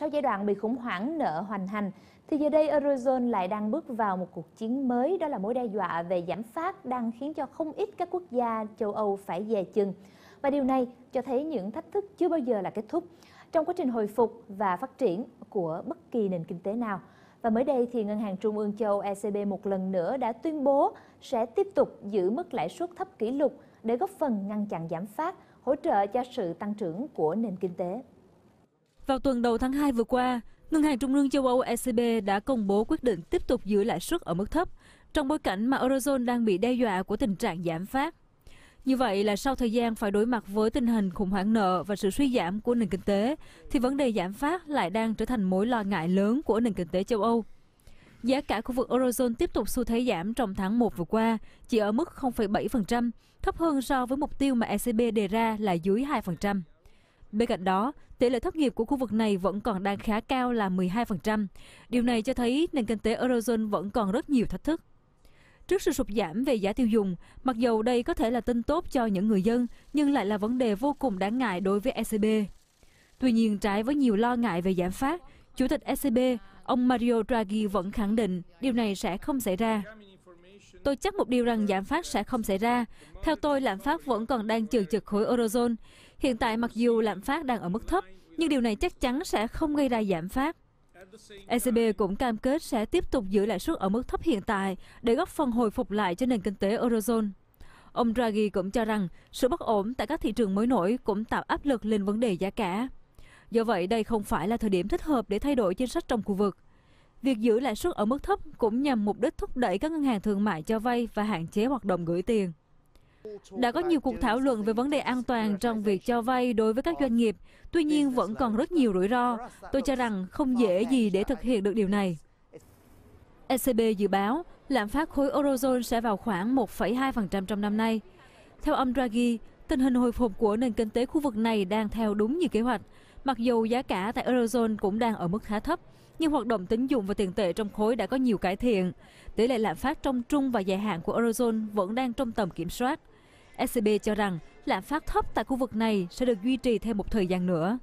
Sau giai đoạn bị khủng hoảng nợ hoành hành, thì giờ đây Eurozone lại đang bước vào một cuộc chiến mới, đó là mối đe dọa về giảm phát đang khiến cho không ít các quốc gia châu Âu phải dè chừng. Và điều này cho thấy những thách thức chưa bao giờ là kết thúc trong quá trình hồi phục và phát triển của bất kỳ nền kinh tế nào. Và mới đây thì Ngân hàng Trung ương châu Âu ECB một lần nữa đã tuyên bố sẽ tiếp tục giữ mức lãi suất thấp kỷ lục để góp phần ngăn chặn giảm phát, hỗ trợ cho sự tăng trưởng của nền kinh tế. Vào tuần đầu tháng 2 vừa qua, Ngân hàng Trung ương châu Âu ECB đã công bố quyết định tiếp tục giữ lãi suất ở mức thấp trong bối cảnh mà Eurozone đang bị đe dọa của tình trạng giảm phát. Như vậy là sau thời gian phải đối mặt với tình hình khủng hoảng nợ và sự suy giảm của nền kinh tế, thì vấn đề giảm phát lại đang trở thành mối lo ngại lớn của nền kinh tế châu Âu. Giá cả khu vực Eurozone tiếp tục xu thế giảm trong tháng 1 vừa qua, chỉ ở mức 0,7%, thấp hơn so với mục tiêu mà ECB đề ra là dưới 2%. Bên cạnh đó, tỷ lệ thất nghiệp của khu vực này vẫn còn đang khá cao là 12%. Điều này cho thấy nền kinh tế Eurozone vẫn còn rất nhiều thách thức. Trước sự sụt giảm về giá tiêu dùng, mặc dù đây có thể là tin tốt cho những người dân, nhưng lại là vấn đề vô cùng đáng ngại đối với ECB. Tuy nhiên, trái với nhiều lo ngại về giảm phát, Chủ tịch ECB, ông Mario Draghi vẫn khẳng định điều này sẽ không xảy ra. Tôi chắc một điều rằng giảm phát sẽ không xảy ra. Theo tôi, lạm phát vẫn còn đang trừ trực khối Eurozone. Hiện tại mặc dù lạm phát đang ở mức thấp, nhưng điều này chắc chắn sẽ không gây ra giảm phát. ECB cũng cam kết sẽ tiếp tục giữ lãi suất ở mức thấp hiện tại để góp phần hồi phục lại cho nền kinh tế Eurozone. Ông Draghi cũng cho rằng sự bất ổn tại các thị trường mới nổi cũng tạo áp lực lên vấn đề giá cả. Do vậy, đây không phải là thời điểm thích hợp để thay đổi chính sách trong khu vực. Việc giữ lãi suất ở mức thấp cũng nhằm mục đích thúc đẩy các ngân hàng thương mại cho vay và hạn chế hoạt động gửi tiền. Đã có nhiều cuộc thảo luận về vấn đề an toàn trong việc cho vay đối với các doanh nghiệp, tuy nhiên vẫn còn rất nhiều rủi ro. Tôi cho rằng không dễ gì để thực hiện được điều này. ECB dự báo lạm phát khối Eurozone sẽ vào khoảng 1,2% trong năm nay. Theo ông Draghi, tình hình hồi phục của nền kinh tế khu vực này đang theo đúng như kế hoạch. Mặc dù giá cả tại Eurozone cũng đang ở mức khá thấp, nhưng hoạt động tín dụng và tiền tệ trong khối đã có nhiều cải thiện. Tỷ lệ lạm phát trong trung và dài hạn của Eurozone vẫn đang trong tầm kiểm soát. ECB cho rằng lạm phát thấp tại khu vực này sẽ được duy trì thêm một thời gian nữa.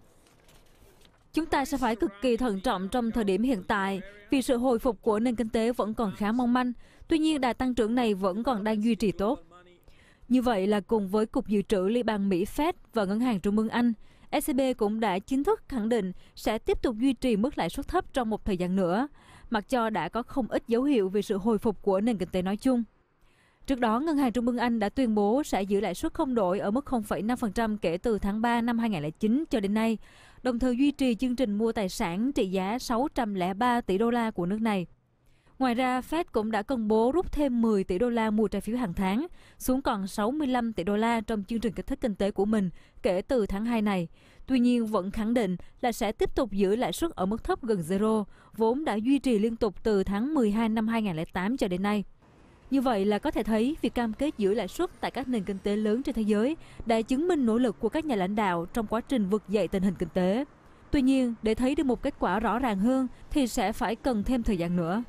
Chúng ta sẽ phải cực kỳ thận trọng trong thời điểm hiện tại vì sự hồi phục của nền kinh tế vẫn còn khá mong manh, tuy nhiên đà tăng trưởng này vẫn còn đang duy trì tốt. Như vậy là cùng với Cục Dự trữ Liên bang Mỹ Fed và Ngân hàng Trung ương Anh, ECB cũng đã chính thức khẳng định sẽ tiếp tục duy trì mức lãi suất thấp trong một thời gian nữa, mặc cho đã có không ít dấu hiệu về sự hồi phục của nền kinh tế nói chung. Trước đó, Ngân hàng Trung ương Anh đã tuyên bố sẽ giữ lãi suất không đổi ở mức 0,5% kể từ tháng 3 năm 2009 cho đến nay, đồng thời duy trì chương trình mua tài sản trị giá 603 tỷ đô la của nước này. Ngoài ra, Fed cũng đã công bố rút thêm 10 tỷ đô la mua trái phiếu hàng tháng, xuống còn 65 tỷ đô la trong chương trình kích thích kinh tế của mình kể từ tháng 2 này. Tuy nhiên, vẫn khẳng định là sẽ tiếp tục giữ lãi suất ở mức thấp gần zero, vốn đã duy trì liên tục từ tháng 12 năm 2008 cho đến nay. Như vậy là có thể thấy việc cam kết giữ lãi suất tại các nền kinh tế lớn trên thế giới đã chứng minh nỗ lực của các nhà lãnh đạo trong quá trình vực dậy tình hình kinh tế. Tuy nhiên, để thấy được một kết quả rõ ràng hơn thì sẽ phải cần thêm thời gian nữa.